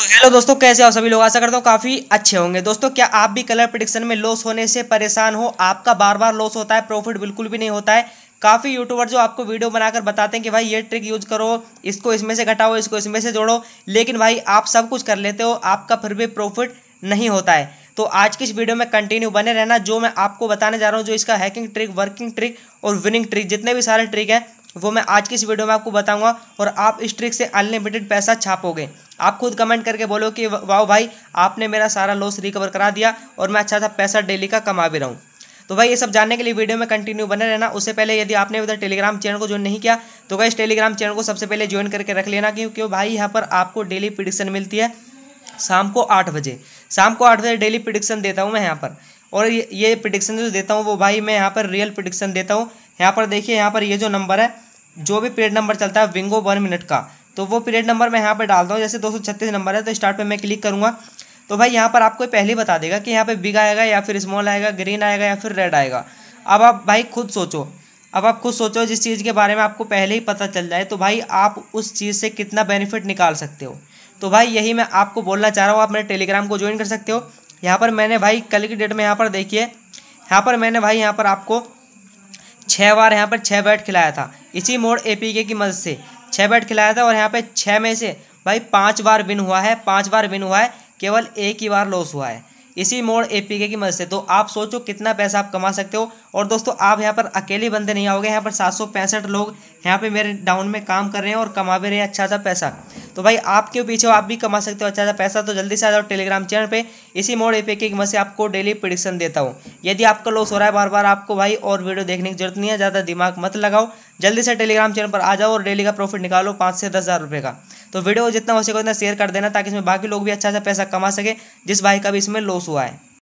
तो हेलो दोस्तों कैसे हो सभी लोग आशा करता हूँ काफ़ी अच्छे होंगे दोस्तों क्या आप भी कलर प्रडिक्शन में लॉस होने से परेशान हो आपका बार बार लॉस होता है प्रॉफिट बिल्कुल भी नहीं होता है काफ़ी यूट्यूबर जो आपको वीडियो बनाकर बताते हैं कि भाई ये ट्रिक यूज करो इसको इसमें से घटाओ इसको इसमें से जोड़ो लेकिन भाई आप सब कुछ कर लेते हो आपका फिर भी प्रॉफिट नहीं होता है तो आज की इस वीडियो में कंटिन्यू बने रहना जो मैं आपको बताने जा रहा हूँ जो इसका हैकिंग ट्रिक वर्किंग ट्रिक और विनिंग ट्रिक जितने भी सारे ट्रिक हैं वो मैं आज की इस वीडियो में आपको बताऊंगा और आप इस ट्रिक से अनलिमिटेड पैसा छापोगे आप खुद कमेंट करके बोलो कि वाह भाई आपने मेरा सारा लॉस रिकवर करा दिया और मैं अच्छा अच्छा पैसा डेली का कमा भी रहा हूँ तो भाई ये सब जानने के लिए वीडियो में कंटिन्यू बने रहना उससे पहले यदि आपने उधर टेलीग्राम चैनल को ज्वाइन नहीं किया तो भाई इस टेलीग्राम चैनल को सबसे पहले ज्वाइन करके रख लेना क्योंकि भाई यहाँ पर आपको डेली प्रिडिक्शन मिलती है शाम को आठ बजे शाम को आठ बजे डेली प्रिडिक्शन देता हूँ मैं यहाँ पर और ये ये प्रिडिक्शन जो देता हूँ वो भाई मैं यहाँ पर रियल प्रिडिक्शन देता हूँ यहाँ पर देखिए यहाँ पर ये जो नंबर है जो भी पेड नंबर चलता है विंगो वन मिनट का तो वो पीरियड नंबर मैं यहाँ पर डालता हूँ जैसे दो नंबर है तो स्टार्ट पर मैं क्लिक करूँगा तो भाई यहाँ पर आपको पहले बता देगा कि यहाँ पर बिग आएगा या फिर स्मॉल आएगा ग्रीन आएगा या फिर रेड आएगा अब आप भाई खुद सोचो अब आप खुद सोचो जिस चीज़ के बारे में आपको पहले ही पता चल जाए तो भाई आप उस चीज़ से कितना बेनिफिट निकाल सकते हो तो भाई यही मैं आपको बोलना चाह रहा हूँ आप मेरे टेलीग्राम को ज्वाइन कर सकते हो यहाँ पर मैंने भाई कल की डेट में यहाँ पर देखिए यहाँ पर मैंने भाई यहाँ पर आपको छः बार यहाँ पर छः बैट खिलाया था इसी मोड ए की मदद से छः बैट खिलाया था और यहाँ पे छः में से भाई पाँच बार विन हुआ है पाँच बार विन हुआ है केवल एक ही बार लॉस हुआ है इसी मोड़ ए पी के की मदद से तो आप सोचो कितना पैसा आप कमा सकते हो और दोस्तों आप यहाँ पर अकेले बंदे नहीं आओगे यहाँ पर सात सौ पैंसठ लोग यहाँ पर मेरे डाउन में काम कर रहे हैं और कमा भी रहे हैं अच्छा सा पैसा तो भाई आपके पीछे आप भी कमा सकते हो अच्छा सा पैसा तो जल्दी से आ जाओ टेलीग्राम चैनल पे इसी मोड एपे के मैं से आपको डेली प्रिडिक्शन देता हूँ यदि आपका लॉस हो रहा है बार बार आपको भाई और वीडियो देखने की जरूरत नहीं है ज़्यादा दिमाग मत लगाओ जल्दी से टेलीग्राम चैनल पर आ जाओ और डेली का प्रॉफिट निकालो पाँच से दस हज़ार रुपये का तो वीडियो जितना हो सके उतना शेयर कर देना ताकि इसमें बाकी लोग भी अच्छा सा पैसा कमा सके जिस भाई का भी इसमें लॉस हुआ है